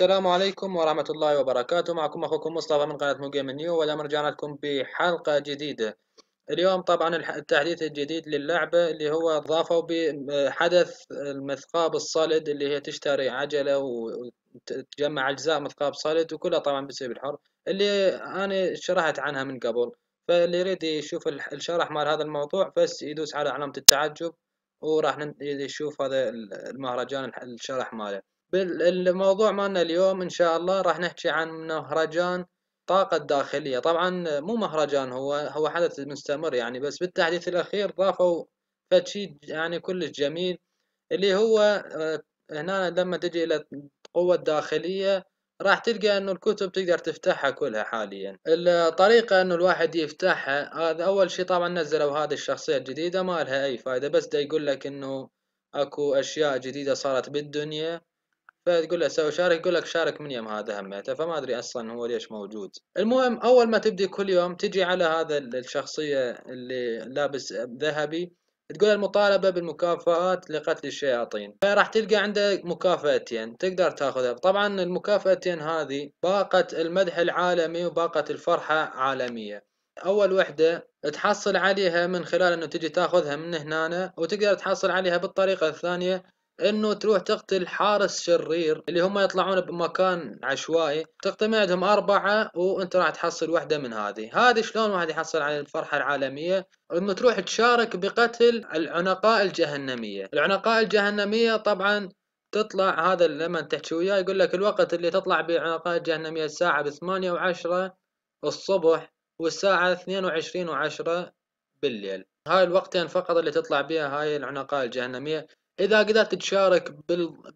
السلام عليكم ورحمة الله وبركاته معكم أخوكم مصطفى من قناة مو جيم نيو ولا رجعنا لكم بحلقة جديدة اليوم طبعا التحديث الجديد للعبة اللي هو ضافوا بحدث المثقاب الصلد اللي هي تشتري عجلة وتجمع أجزاء مثقاب صلد وكلها طبعا بسبب الحر اللي أنا شرحت عنها من قبل فاللي يريد يشوف الشرح مال هذا الموضوع بس يدوس على علامة التعجب وراح نشوف هذا المهرجان الشرح ماله بالموضوع مالنا اليوم ان شاء الله راح نحكي عن مهرجان طاقة داخلية طبعا مو مهرجان هو هو حدث مستمر يعني بس بالتحديث الاخير ضافوا فشي يعني كلش جميل اللي هو آه، هنا لما تجي الى القوة الداخلية راح تلقى انه الكتب تقدر تفتحها كلها حاليا الطريقة انه الواحد يفتحها هذا اول شيء طبعا نزلوا هذه الشخصية الجديدة ما لها اي فايدة بس دا يقول لك انه اكو اشياء جديدة صارت بالدنيا فتقول له سوي شارك يقول لك شارك من يوم هذا هميته فما ادري اصلا هو ليش موجود المهم اول ما تبدي كل يوم تجي على هذا الشخصيه اللي لابس ذهبي تقول المطالبة بالمكافآت لقتل الشياطين فراح تلقى عنده مكافأتين تقدر تاخذها طبعا المكافأتين هذه باقة المدح العالمي وباقة الفرحة عالمية اول وحدة تحصل عليها من خلال انه تجي تاخذها من هنا وتقدر تحصل عليها بالطريقة الثانية انه تروح تقتل حارس شرير اللي هم يطلعون بمكان عشوائي تقتل عندهم اربعه وانت راح تحصل واحده من هذه هذه شلون واحد يحصل على الفرحه العالميه انه تروح تشارك بقتل العنقاء الجهنميه العنقاء الجهنميه طبعا تطلع هذا لما تحكي وياه يقول لك الوقت اللي تطلع بعنقاء الجهنميه الساعه ب 8 و10 الصبح والساعه 22 و10 بالليل هاي الوقتين فقط اللي تطلع بها هاي العنقاء الجهنميه اذا قدرت تشارك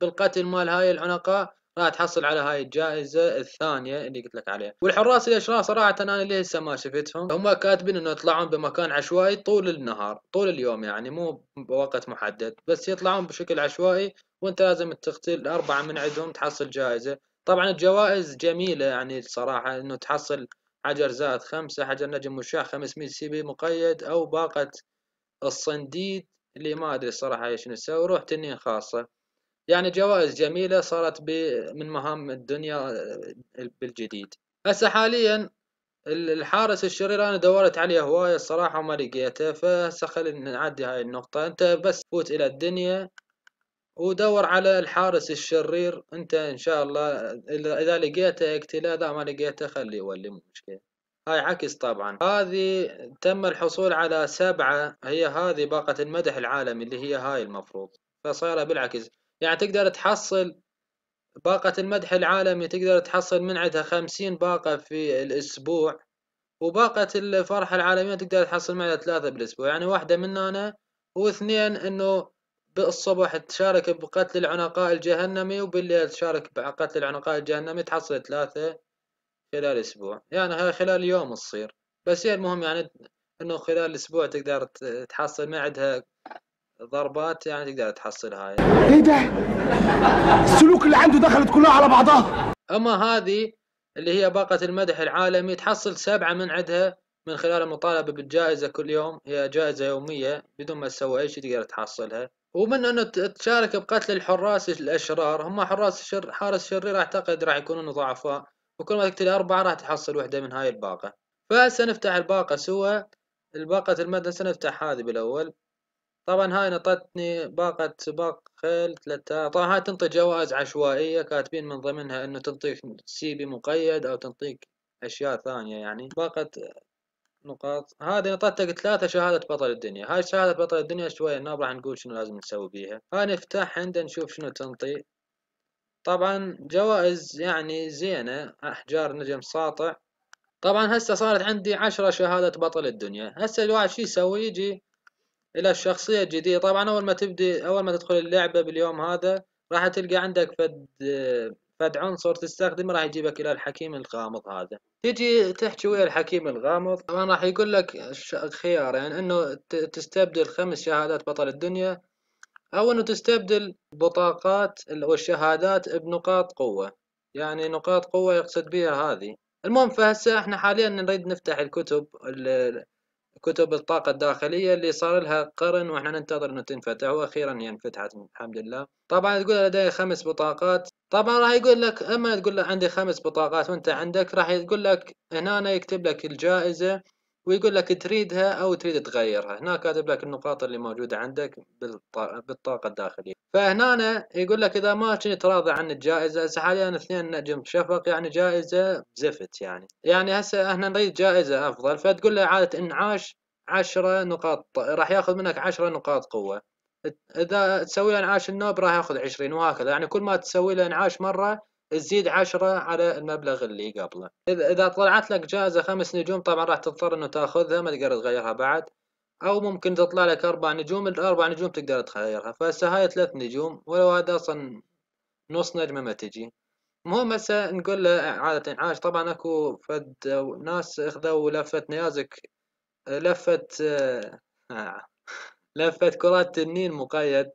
بالقتل مال هاي العنقاء راح تحصل على هاي الجائزة الثانية اللي قلت لك عليها والحراس الأشرار صراحة أنا لسه ما شفتهم هم كاتبين أنه يطلعون بمكان عشوائي طول النهار طول اليوم يعني مو بوقت محدد بس يطلعون بشكل عشوائي وانت لازم تقتل أربعة من عندهم تحصل جائزة طبعا الجوائز جميلة يعني الصراحة أنه تحصل حجر زائد خمسة حجر نجم مشاع 500 سي بي مقيد أو باقة الصنديد اللي ما أدري الصراحة ايش نسوي روح تنين خاصة يعني جوائز جميلة صارت من مهام الدنيا بالجديد هسه حاليا الحارس الشرير انا دورت عليه هواية الصراحة وما لقيته فهسه خلينا نعدي هاي النقطة انت بس فوت الى الدنيا ودور على الحارس الشرير انت ان شاء الله اذا لقيته اقتله اذا ما لقيته خليه يولي مو مشكلة هاي عكس طبعا هذه تم الحصول على سبعة هي هذه باقة المدح العالمي اللي هي هاي المفروض فصار بالعكس يعني تقدر تحصل باقة المدح العالمي تقدر تحصل من عندها خمسين باقة في الأسبوع وباقة الفرحة العالمية تقدر تحصل منها ثلاثة بالأسبوع يعني واحدة من هنا واثنين إنه بالصبح تشارك بقتل العنقاء الجهنمي وبالليل تشارك بقتل العنقاء الجهنمي تحصل ثلاثة خلال اسبوع يعني خلال يوم تصير بس هي يعني المهم يعني انه خلال اسبوع تقدر تحصل ما عندها ضربات يعني تقدر تحصل هاي يعني. ايه ده؟ السلوك اللي عنده دخلت كلها على بعضها اما هذه اللي هي باقة المدح العالمي تحصل سبعة من عندها من خلال المطالبة بالجائزة كل يوم هي جائزة يومية بدون ما تسوي أي شيء تقدر تحصلها ومن أنه تشارك بقتل الحراس الأشرار هم حراس شر حارس شرير أعتقد راح يكونون ضعفاء وكل ما تقتل أربعة راح تحصل وحدة من هاي الباقة فسنفتح الباقة سوا الباقة المادة سنفتح هذه بالأول طبعا هاي نطتني باقة سباق خيل ثلاثة طبعا هاي تنطي جوائز عشوائية كاتبين من ضمنها انه تنطيك سي بي مقيد او تنطيك اشياء ثانية يعني باقة نقاط هذه نطتك ثلاثة شهادة بطل الدنيا هاي شهادة بطل الدنيا شوية الناب راح نقول شنو لازم نسوي بيها هاي نفتح عندنا نشوف شنو تنطي طبعا جوائز يعني زينة أحجار نجم ساطع طبعا هسه صارت عندي عشرة شهادة بطل الدنيا هسه الواحد شو يسوي يجي إلى الشخصية الجديدة طبعا أول ما تبدي أول ما تدخل اللعبة باليوم هذا راح تلقى عندك فد فد عنصر تستخدمه راح يجيبك إلى الحكيم الغامض هذا تجي تحكي ويا الحكيم الغامض طبعا راح يقول لك خيار يعني إنه تستبدل خمس شهادات بطل الدنيا او انه تستبدل بطاقات والشهادات الشهادات بنقاط قوة يعني نقاط قوة يقصد بها هذه المهم فهسه احنا حاليا نريد نفتح الكتب كتب الطاقة الداخلية اللي صار لها قرن واحنا ننتظر انه تنفتح واخيرا هي انفتحت الحمد لله طبعا تقول لدي خمس بطاقات طبعا راح يقول لك اما تقول له عندي خمس بطاقات وانت عندك راح يقول لك هنا يكتب لك الجائزة ويقول لك تريدها أو تريد تغيرها هنا كاتب لك النقاط اللي موجودة عندك بالطاقة الداخلية فهنا أنا يقول لك إذا ما كنت راضي عن الجائزة هسه حاليا اثنين نجم شفق يعني جائزة زفت يعني يعني هسه احنا نريد جائزة أفضل فتقول له إعادة إنعاش 10 نقاط راح ياخذ منك 10 نقاط قوة إذا تسوي له إنعاش النوب راح ياخذ 20 وهكذا يعني كل ما تسوي له إنعاش مرة تزيد عشرة على المبلغ اللي قبله إذا طلعت لك جائزة خمس نجوم طبعا راح تضطر أنه تاخذها ما تقدر تغيرها بعد أو ممكن تطلع لك أربع نجوم الأربع نجوم تقدر تغيرها فهسه هاي ثلاث نجوم ولو هذا أصلا نص نجمة ما تجي المهم هسه نقول له عادة عاش طبعا أكو فد ناس أخذوا لفة نيازك لفة لفة كرات تنين مقيد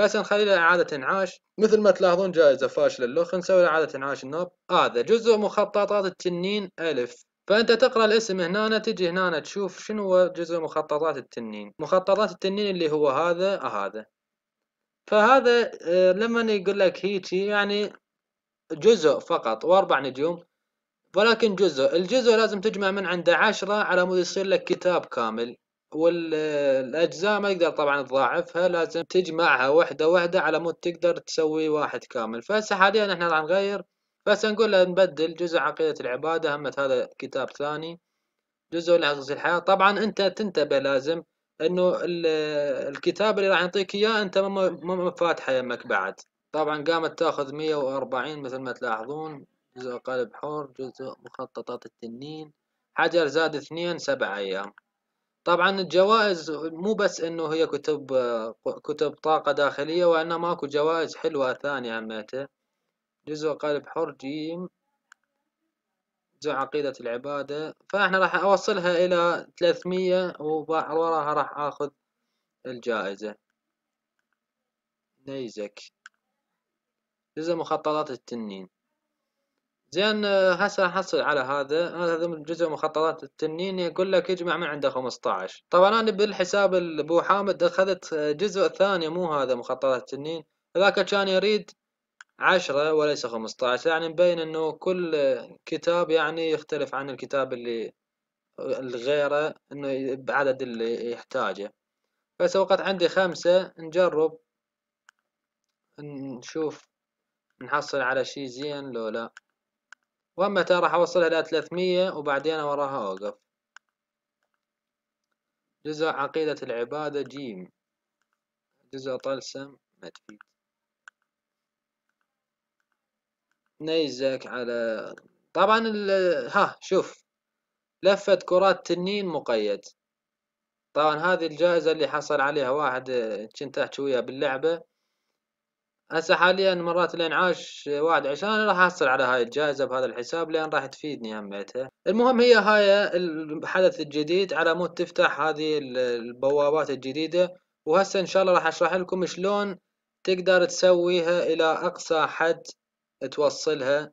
فسنخلي له إعادة إنعاش مثل ما تلاحظون جائزة فاشلة له نسوي له إعادة إنعاش الناب هذا جزء مخططات التنين ألف فانت تقرا الاسم هنا تجي هنا تشوف شنو هو جزء مخططات التنين مخططات التنين اللي هو هذا هذا فهذا آه، لما يقول لك هيجي يعني جزء فقط واربع نجوم ولكن جزء الجزء لازم تجمع من عنده عشرة على مود يصير لك كتاب كامل والاجزاء ما يقدر طبعا تضاعفها لازم تجمعها وحده وحده على مود تقدر تسوي واحد كامل فهسه حاليا احنا راح نغير بس نقول له نبدل جزء عقيدة العبادة همت هذا كتاب ثاني جزء له الحياة طبعا انت تنتبه لازم انه الكتاب اللي راح يعطيك اياه انت مو فاتحه يمك بعد طبعا قامت تاخذ 140 مثل ما تلاحظون جزء قلب حور جزء مخططات التنين حجر زاد اثنين سبع ايام طبعا الجوائز مو بس انه هي كتب كتب طاقة داخلية وانما اكو جوائز حلوة ثانية عمته جزء قالب حر جيم جزء عقيدة العبادة فاحنا راح اوصلها الى 300 وراها راح اخذ الجائزة نيزك جزء مخططات التنين زين هسه راح احصل على هذا هذا جزء مخططات التنين يقول لك اجمع من عنده 15 طبعا انا بالحساب ابو حامد اخذت جزء ثاني مو هذا مخططات التنين ذاك كان يريد عشرة وليس 15 يعني مبين انه كل كتاب يعني يختلف عن الكتاب اللي الغيره انه بعدد اللي يحتاجه بس وقت عندي خمسة نجرب نشوف نحصل على شي زين لو لا واما ترى راح اوصلها الى 300 وبعدين وراها اوقف جزء عقيدة العبادة جيم جزء طلسم مدفي نيزك على طبعا ها شوف لفة كرات تنين مقيد طبعا هذه الجائزة اللي حصل عليها واحد كنت احكي وياه باللعبة هسه حاليا مرات الانعاش واحد عشان راح احصل على هاي الجائزة بهذا الحساب لان راح تفيدني همتها المهم هي هاي الحدث الجديد على مود تفتح هذه البوابات الجديدة وهسه ان شاء الله راح اشرح لكم شلون تقدر تسويها الى اقصى حد توصلها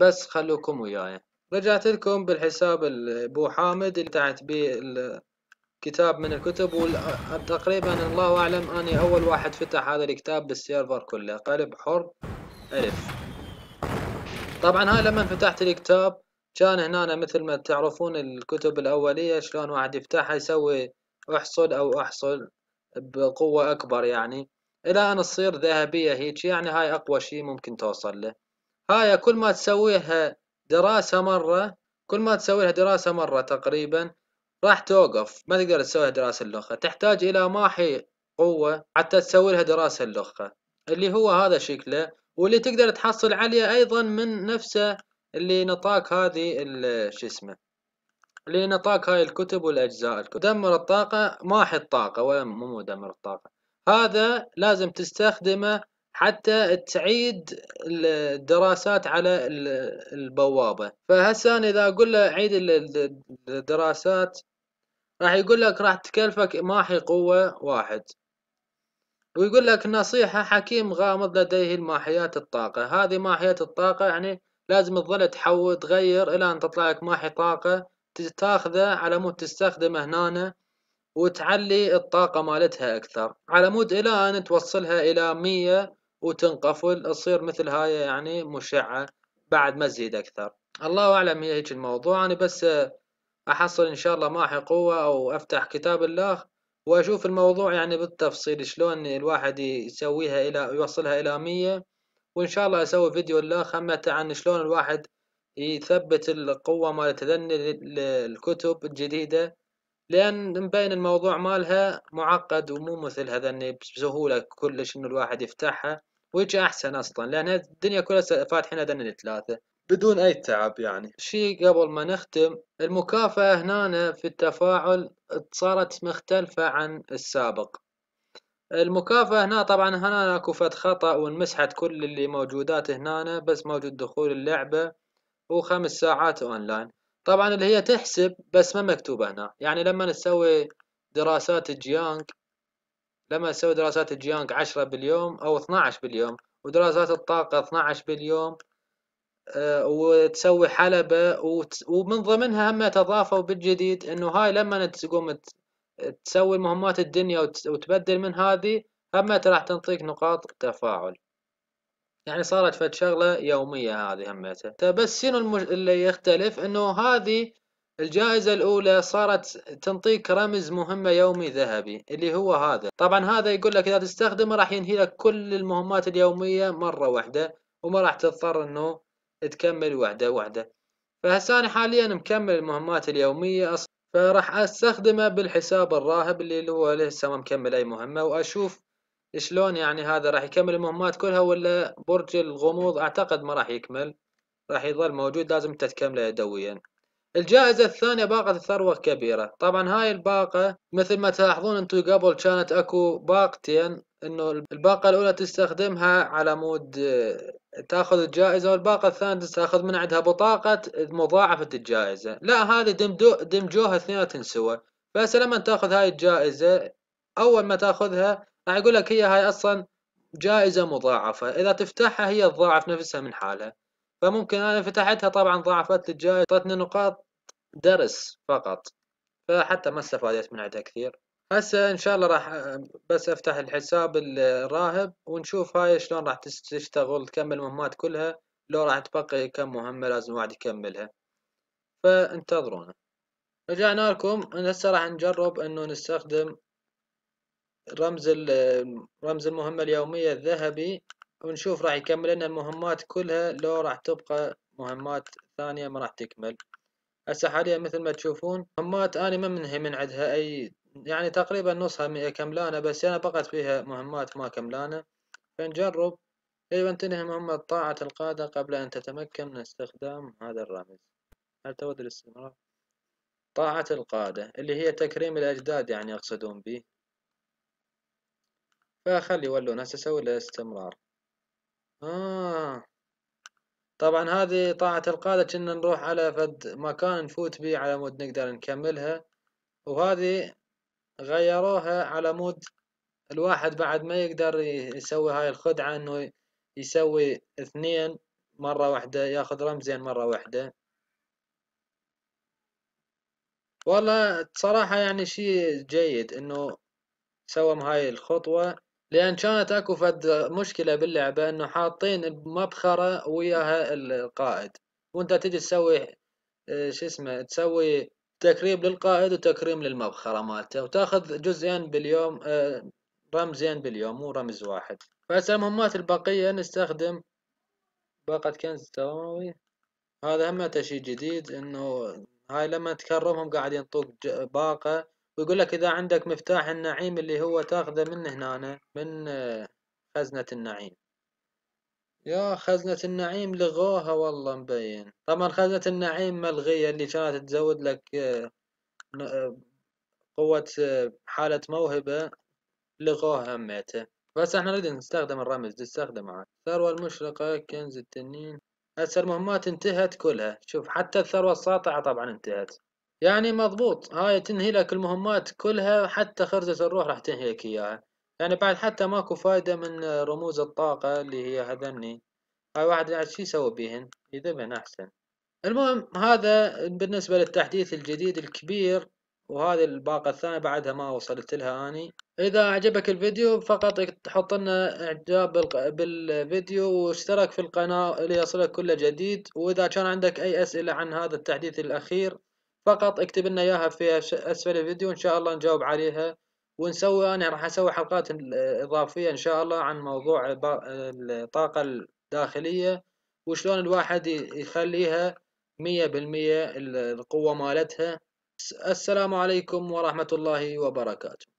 بس خلوكم وياي رجعت لكم بالحساب ابو حامد اللي تعت به الكتاب من الكتب وتقريبا الله اعلم اني اول واحد فتح هذا الكتاب بالسيرفر كله قلب حر الف طبعا هاي لما فتحت الكتاب كان هنا مثل ما تعرفون الكتب الاوليه شلون واحد يفتحها يسوي احصل او احصل بقوه اكبر يعني إلى أن تصير ذهبية هيك يعني هاي أقوى شيء ممكن توصل له هاي كل ما تسويها دراسة مرة كل ما تسويها دراسة مرة تقريبا راح توقف ما تقدر تسويها دراسة اللغة تحتاج إلى ماحي قوة حتى تسوي لها دراسة اللغة اللي هو هذا شكله واللي تقدر تحصل عليه أيضا من نفسه اللي نطاق هذه شو اسمه اللي نطاق هاي الكتب والأجزاء الكتب. دمر الطاقة ماحي الطاقة ولا مو مدمر الطاقة هذا لازم تستخدمه حتى تعيد الدراسات على البوابة فهسه أنا إذا أقول له عيد الدراسات راح يقول لك راح تكلفك ماحي قوة واحد ويقول لك نصيحة حكيم غامض لديه الماحيات الطاقة هذه ماحيات الطاقة يعني لازم تظل تحول تغير إلى أن تطلع لك ماحي طاقة تاخذه على مود تستخدمه هنا وتعلي الطاقة مالتها اكثر على مود الى ان توصلها الى مية وتنقفل تصير مثل هاي يعني مشعة بعد ما تزيد اكثر الله اعلم هي هيك الموضوع انا بس احصل ان شاء الله ماحي قوة او افتح كتاب الله واشوف الموضوع يعني بالتفصيل شلون الواحد يسويها الى يوصلها الى مية وان شاء الله اسوي فيديو الله خمته عن شلون الواحد يثبت القوة مال ذن الكتب الجديدة لان مبين الموضوع مالها معقد ومو مثل هذا اني بسهوله كلش انه الواحد يفتحها ويجي احسن اصلا لان الدنيا كلها فاتحين هذين الثلاثه بدون اي تعب يعني شيء قبل ما نختم المكافاه هنا في التفاعل صارت مختلفه عن السابق المكافأة هنا طبعا هنا اكو فت خطأ وانمسحت كل اللي موجودات هنا بس موجود دخول اللعبة وخمس ساعات اونلاين طبعا اللي هي تحسب بس ما مكتوبة هنا يعني لما نسوي دراسات الجيانج لما نسوي دراسات الجيانج عشرة باليوم أو 12 باليوم ودراسات الطاقة 12 باليوم آه، وتسوي حلبة ومن ضمنها هم تضافوا بالجديد انه هاي لما تقوم تسوي مهمات الدنيا وتبدل من هذه هم راح تنطيك نقاط تفاعل يعني صارت فد شغلة يومية هذه همته بس شنو المج... اللي يختلف انه هذه الجائزة الأولى صارت تنطيك رمز مهمة يومي ذهبي اللي هو هذا طبعا هذا يقول لك إذا تستخدمه راح ينهي لك كل المهمات اليومية مرة واحدة وما راح تضطر إنه تكمل وحدة وحدة فهسه أنا حاليا مكمل المهمات اليومية أصلا فراح أستخدمه بالحساب الراهب اللي هو لسه ما مكمل أي مهمة وأشوف شلون يعني هذا راح يكمل المهمات كلها ولا برج الغموض اعتقد ما راح يكمل راح يظل موجود لازم انت تكمله يدويا الجائزة الثانية باقة الثروة الكبيرة طبعا هاي الباقة مثل ما تلاحظون انتم قبل كانت اكو باقتين انه الباقة الاولى تستخدمها على مود آه، تاخذ الجائزة والباقة الثانية تاخذ من عندها بطاقة مضاعفة الجائزة لا هذه دمدو دمجوها اثنيناتهم سوا بس لما تاخذ هاي الجائزة اول ما تاخذها اقول لك هي هاي اصلا جائزة مضاعفة اذا تفتحها هي تضاعف نفسها من حالها فممكن انا فتحتها طبعا ضاعفت لي الجائزة اعطتني نقاط درس فقط فحتى ما استفادت من عندها كثير هسه ان شاء الله راح بس افتح الحساب الراهب ونشوف هاي شلون راح تشتغل تكمل المهمات كلها لو راح تبقي كم مهمة لازم الواحد يكملها فانتظرونا رجعنا لكم هسه راح نجرب انه نستخدم رمز رمز المهمة اليومية الذهبي ونشوف راح يكمل لنا المهمات كلها لو راح تبقى مهمات ثانية ما راح تكمل هسه حاليا مثل ما تشوفون مهمات أنا ما منهي من عندها أي يعني تقريبا نصها كملانة بس أنا بقت فيها مهمات ما كملانة فنجرب أيوة تنهي مهمة طاعة القادة قبل أن تتمكن من استخدام هذا الرمز هل تود الاستمرار؟ طاعة القادة اللي هي تكريم الأجداد يعني يقصدون به فخلي والو ناس له استمرار آه. طبعا هذه طاعة القادة كنا نروح على فد مكان نفوت بيه على مود نقدر نكملها وهذه غيروها على مود الواحد بعد ما يقدر يسوي هاي الخدعة انه يسوي اثنين مرة واحدة ياخذ رمزين مرة واحدة والله بصراحة يعني شيء جيد انه سوم هاي الخطوة لان كانت اكو فد مشكله باللعبه انه حاطين المبخره وياها القائد وانت تجي تسوي شو اسمه تسوي تكريم للقائد وتكريم للمبخره مالته وتاخذ جزئين باليوم آه، رمزين باليوم مو رمز واحد فهسه المهمات البقيه نستخدم باقة كنز التواوي هذا هم شيء جديد انه هاي لما تكرمهم قاعد ينطوك باقة ويقول لك إذا عندك مفتاح النعيم اللي هو تاخذه من هنا من آه، خزنة النعيم يا خزنة النعيم لغوها والله مبين طبعا خزنة النعيم ملغية اللي كانت تزود لك آه، آه، قوة حالة موهبة لغوها ميتة بس احنا نريد نستخدم الرمز نستخدم عاد الثروة المشرقة كنز التنين هسه المهمات انتهت كلها شوف حتى الثروة الساطعة طبعا انتهت يعني مضبوط هاي تنهي لك المهمات كلها حتى خرزة الروح راح تنهي لك اياها يعني بعد حتى ماكو فايدة من رموز الطاقة اللي هي هذني هاي واحد قاعد شو يسوي بيهن يذبهن احسن المهم هذا بالنسبة للتحديث الجديد الكبير وهذه الباقة الثانية بعدها ما وصلت لها أني إذا عجبك الفيديو فقط تحط لنا إعجاب بالفيديو واشترك في القناة ليصلك كل جديد وإذا كان عندك أي أسئلة عن هذا التحديث الأخير فقط اكتب لنا اياها في اسفل الفيديو ان شاء الله نجاوب عليها ونسوي انا راح اسوي حلقات اضافيه ان شاء الله عن موضوع الطاقه الداخليه وشلون الواحد يخليها 100% القوة مالتها السلام عليكم ورحمة الله وبركاته